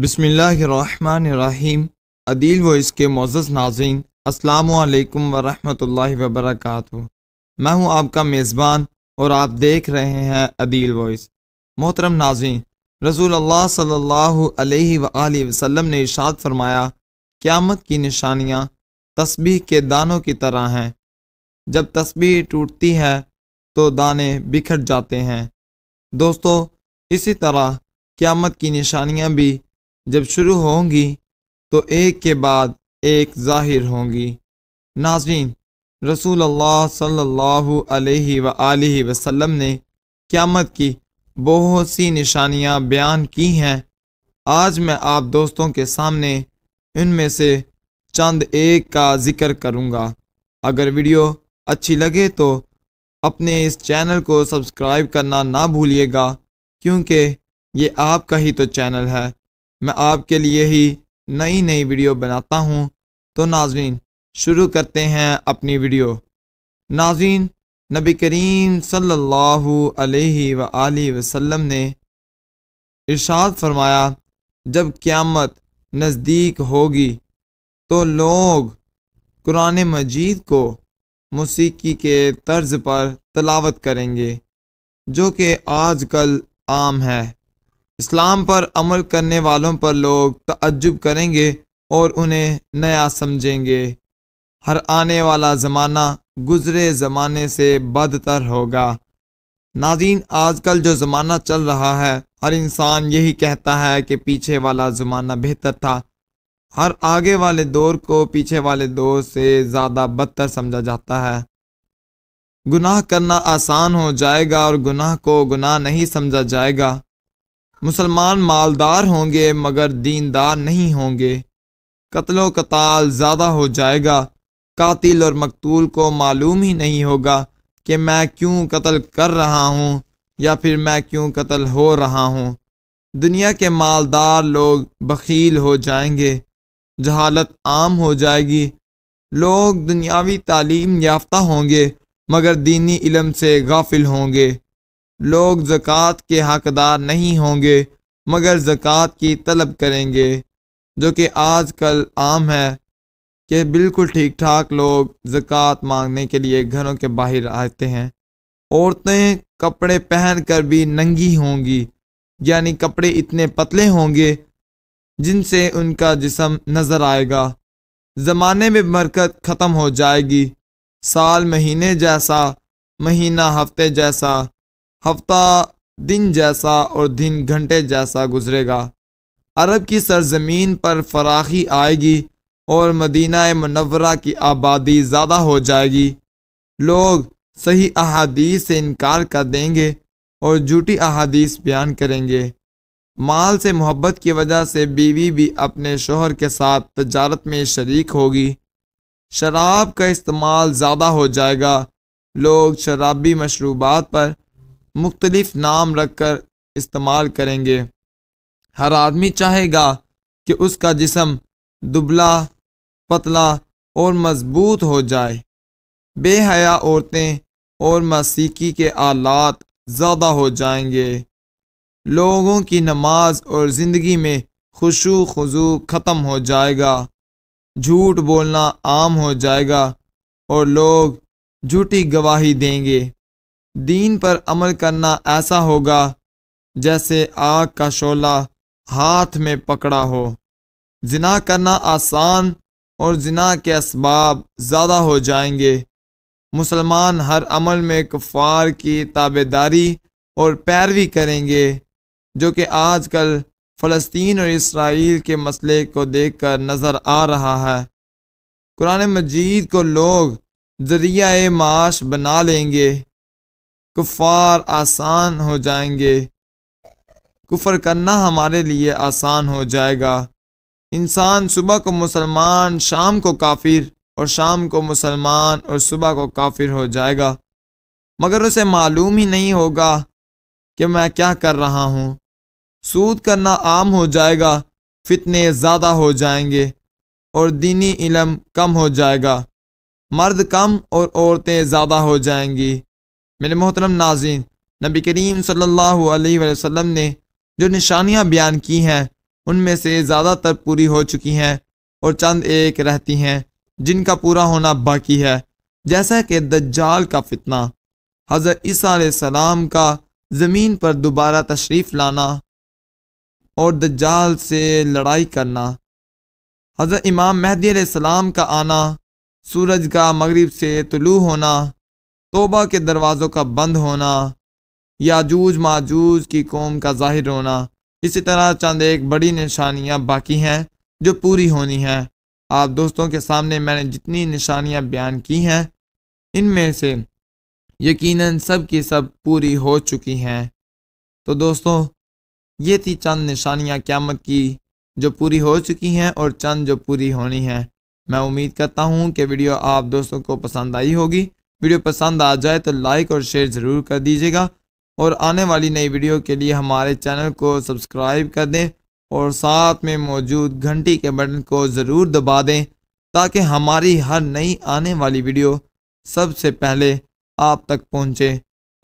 बसमीम अदील व इसके मोज़ नाजीन असलकम वरहमल वबरक मैं हूं आपका मेज़बान और आप देख रहे हैं अदील वॉइस मोहतरम नाजीन रसूल अल्लाह सल्लल्लाहु अलैहि वसल्लम ने इशाद फरमाया क़्यामत की निशानियाँ तस्बीह के दानों की तरह हैं जब तस्बीह टूटती है तो दाने बिखर जाते हैं दोस्तों इसी तरह क़्यामत की निशानियाँ भी जब शुरू होंगी तो एक के बाद एक ज़ाहिर होंगी नाजीन रसूल अल्लाह सल्लल्लाहु अलैहि अलैहि वसल्लम ने क़यामत की बहुत सी निशानियां बयान की हैं आज मैं आप दोस्तों के सामने इनमें से चंद एक का ज़िक्र करूंगा अगर वीडियो अच्छी लगे तो अपने इस चैनल को सब्सक्राइब करना ना भूलिएगा क्योंकि ये आपका ही तो चैनल है मैं आपके लिए ही नई नई वीडियो बनाता हूँ तो नाजीन शुरू करते हैं अपनी वीडियो नाजीन नबी करीम सल्ला वसम ने इर्शाद फरमाया जब क़्यामत नज़दीक होगी तो लोग कुरान मजीद को मौसीकी के तर्ज पर तलावत करेंगे जो कि आजकल आम है इस्लाम पर अमल करने वालों पर लोग तजुब करेंगे और उन्हें नया समझेंगे हर आने वाला ज़माना गुजरे ज़माने से बदतर होगा नाजीन आजकल जो ज़माना चल रहा है हर इंसान यही कहता है कि पीछे वाला ज़माना बेहतर था हर आगे वाले दौर को पीछे वाले दौर से ज़्यादा बदतर समझा जाता है गुनाह करना आसान हो जाएगा और गुनाह को गुनाह नहीं समझा जाएगा मुसलमान मालदार होंगे मगर दीनदार नहीं होंगे कत्लो कताल ज़्यादा हो जाएगा कातिल और मकतूल को मालूम ही नहीं होगा कि मैं क्यों कत्ल कर रहा हूँ या फिर मैं क्यों कत्ल हो रहा हूँ दुनिया के मालदार लोग बखील हो जाएंगे जहालत आम हो जाएगी लोग दुनियावी तालीम याफ्ता होंगे मगर दीनी इलम से गाफिल होंगे लोग ज़क़़त के हकदार नहीं होंगे मगर ज़क़़त की तलब करेंगे जो कि आज कल आम है कि बिल्कुल ठीक ठाक लोग ज़क़़त मांगने के लिए घरों के बाहर आते हैं औरतें कपड़े पहन कर भी नंगी होंगी यानी कपड़े इतने पतले होंगे जिनसे उनका जिसम नज़र आएगा ज़माने में बरकत ख़त्म हो जाएगी साल महीने जैसा महीना हफ्ते जैसा हफ्ता दिन जैसा और दिन घंटे जैसा गुजरेगा अरब की सरजमीन पर फराखी आएगी और मदीना मनवरा की आबादी ज़्यादा हो जाएगी लोग सही अहादीस से इनकार कर देंगे और झूठी अहादीस बयान करेंगे माल से मोहब्बत की वजह से बीवी भी अपने शोहर के साथ तजारत में शरीक होगी शराब का इस्तेमाल ज़्यादा हो जाएगा लोग शराबी मशरूबात पर मुख्तलिफ नाम रख कर इस्तेमाल करेंगे हर आदमी चाहेगा कि उसका जिसम दुबला पतला और मजबूत हो जाए बेहया औरतें और मसीकी के आलात ज़्यादा हो जाएंगे लोगों की नमाज और ज़िंदगी में खुशु खजू ख़त्म हो जाएगा झूठ बोलना आम हो जाएगा और लोग झूठी गवाही देंगे दीन पर अमल करना ऐसा होगा जैसे आग का शोला हाथ में पकड़ा हो जिना करना आसान और जिना के इसबाब ज़्यादा हो जाएंगे मुसलमान हर अमल में कुफार की ताबेदारी और पैरवी करेंगे जो कि आजकल फ़लस्तीन और इसराइल के मसले को देखकर नज़र आ रहा है कुरान मजीद को लोग ज़रिया माश बना लेंगे कुफार आसान हो जाएंगे कुफर करना हमारे लिए आसान हो जाएगा इंसान सुबह को मुसलमान शाम को काफिर और शाम को मुसलमान और सुबह को काफिर हो जाएगा मगर उसे मालूम ही नहीं होगा कि मैं क्या कर रहा हूँ सूद करना आम हो जाएगा फितने ज़्यादा हो जाएंगे और दीनी इलम कम हो जाएगा मर्द कम और औरतें ज़्यादा हो जाएंगी मेरे मोहतरम नाजिन नबी करीम सल्लल्लाहु अलैहि वसल्लम ने जो निशानियां बयान की हैं उनमें से ज़्यादातर पूरी हो चुकी हैं और चंद एक रहती हैं जिनका पूरा होना बाकी है जैसा कि दज्जाल का फितना हज़रत ईसा सलाम का ज़मीन पर दोबारा तशरीफ़ लाना और दज्जाल से लड़ाई करना हज़रत इमाम महदी सलाम का आना सूरज का मगरिब से तुलू होना तोबा के दरवाज़ों का बंद होना याजूज माजूज की कौम का जाहिर होना इसी तरह चंद एक बड़ी निशानियाँ बाकी हैं जो पूरी होनी हैं आप दोस्तों के सामने मैंने जितनी निशानियाँ बयान की हैं इनमें से यकीनन सब की सब पूरी हो चुकी हैं तो दोस्तों ये थी चंद निशानियाँ क्यामत की जो पूरी हो चुकी हैं और चंद जो पूरी होनी हैं मैं उम्मीद करता हूँ कि वीडियो आप दोस्तों को पसंद आई होगी वीडियो पसंद आ जाए तो लाइक और शेयर ज़रूर कर दीजिएगा और आने वाली नई वीडियो के लिए हमारे चैनल को सब्सक्राइब कर दें और साथ में मौजूद घंटी के बटन को ज़रूर दबा दें ताकि हमारी हर नई आने वाली वीडियो सबसे पहले आप तक पहुँचे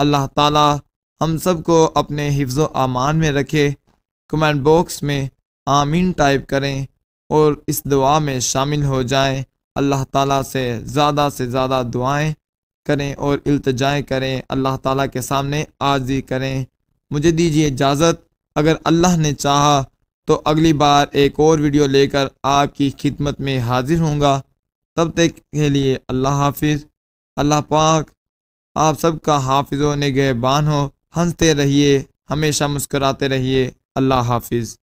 अल्लाह ताला हम सबको अपने हिफ्ज़ अमान में रखे कमेंट बॉक्स में आमीन टाइप करें और इस दुआ में शामिल हो जाएं अल्लाह ताला से ज़्यादा से ज़्यादा दुआएं करें और अल्तजाएँ करें अल्लाह ताला के सामने आजी करें मुझे दीजिए इजाज़त अगर अल्लाह ने चाहा तो अगली बार एक और वीडियो लेकर आपकी खिदमत में हाजिर होंगे तब तक के लिए अल्लाह हाफिज़ अल्लाह पाक आप सबका ने गहबान हो हंसते रहिए हमेशा मुस्कराते रहिए अल्लाह हाफिज़